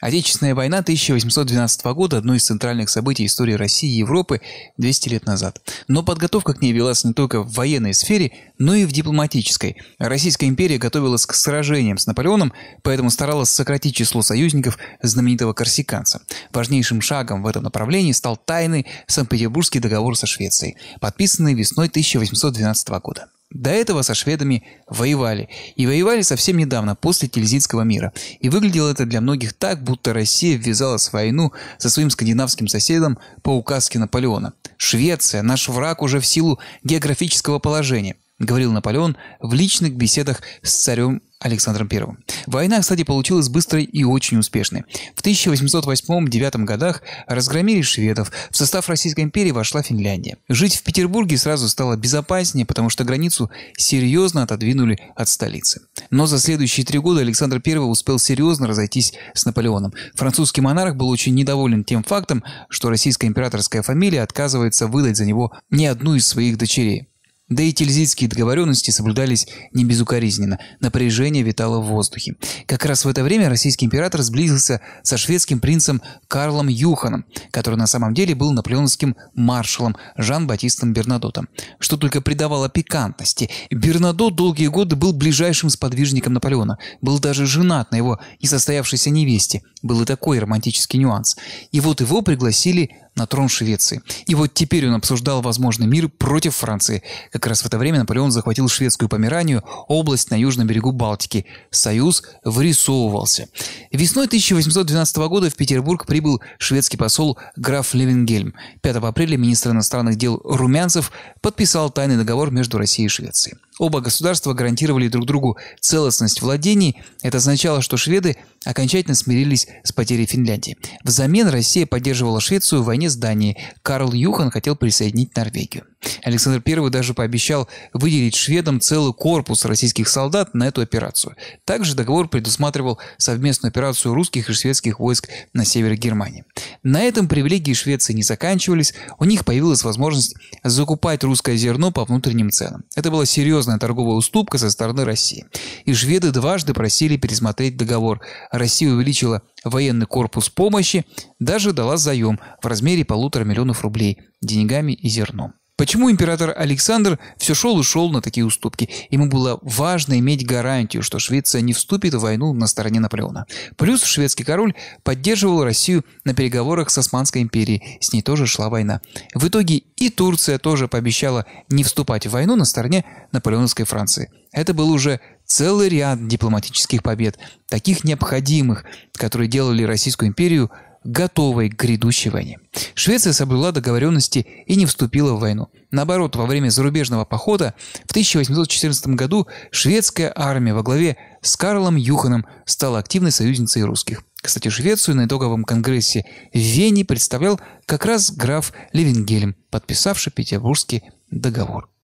Отечественная война 1812 года – одно из центральных событий истории России и Европы 200 лет назад. Но подготовка к ней велась не только в военной сфере, но и в дипломатической. Российская империя готовилась к сражениям с Наполеоном, поэтому старалась сократить число союзников знаменитого корсиканца. Важнейшим шагом в этом направлении стал тайный Санкт-Петербургский договор со Швецией, подписанный весной 1812 года. До этого со шведами воевали. И воевали совсем недавно, после Тильзитского мира. И выглядело это для многих так, будто Россия ввязалась в войну со своим скандинавским соседом по указке Наполеона. «Швеция – наш враг уже в силу географического положения», – говорил Наполеон в личных беседах с царем Александром I. Война, кстати, получилась быстрой и очень успешной. В 1808-9 годах разгромили шведов, в состав Российской империи вошла Финляндия. Жить в Петербурге сразу стало безопаснее, потому что границу серьезно отодвинули от столицы. Но за следующие три года Александр I успел серьезно разойтись с Наполеоном. Французский монарх был очень недоволен тем фактом, что российская императорская фамилия отказывается выдать за него ни одну из своих дочерей. Да и тильзитские договоренности соблюдались не безукоризненно, напряжение витало в воздухе. Как раз в это время российский император сблизился со шведским принцем Карлом Юханом, который на самом деле был наполеоновским маршалом Жан-Батистом Бернадотом, что только придавало пикантности. Бернадот долгие годы был ближайшим сподвижником Наполеона, был даже женат на его несостоявшейся невесте, был и такой романтический нюанс. И вот его пригласили на трон Швеции. И вот теперь он обсуждал возможный мир против Франции. Как раз в это время Наполеон захватил шведскую Померанию, область на южном берегу Балтики. Союз вырисовывался. Весной 1812 года в Петербург прибыл шведский посол граф Левенгельм. 5 апреля министр иностранных дел Румянцев подписал тайный договор между Россией и Швецией. Оба государства гарантировали друг другу целостность владений. Это означало, что шведы окончательно смирились с потерей Финляндии. Взамен Россия поддерживала Швецию в войне с Данией. Карл Юхан хотел присоединить Норвегию. Александр I даже пообещал выделить шведам целый корпус российских солдат на эту операцию. Также договор предусматривал совместную операцию русских и шведских войск на севере Германии. На этом привилегии Швеции не заканчивались, у них появилась возможность закупать русское зерно по внутренним ценам. Это была серьезная торговая уступка со стороны России. И шведы дважды просили пересмотреть договор. Россия увеличила военный корпус помощи, даже дала заем в размере полутора миллионов рублей деньгами и зерном. Почему император Александр все шел и шел на такие уступки? Ему было важно иметь гарантию, что Швеция не вступит в войну на стороне Наполеона. Плюс шведский король поддерживал Россию на переговорах с Османской империей. С ней тоже шла война. В итоге и Турция тоже пообещала не вступать в войну на стороне наполеоновской Франции. Это был уже целый ряд дипломатических побед, таких необходимых, которые делали Российскую империю – готовой к грядущей войне. Швеция соблюла договоренности и не вступила в войну. Наоборот, во время зарубежного похода в 1814 году шведская армия во главе с Карлом Юханом стала активной союзницей русских. Кстати, Швецию на итоговом конгрессе в Вене представлял как раз граф Левенгелем, подписавший Петербургский договор.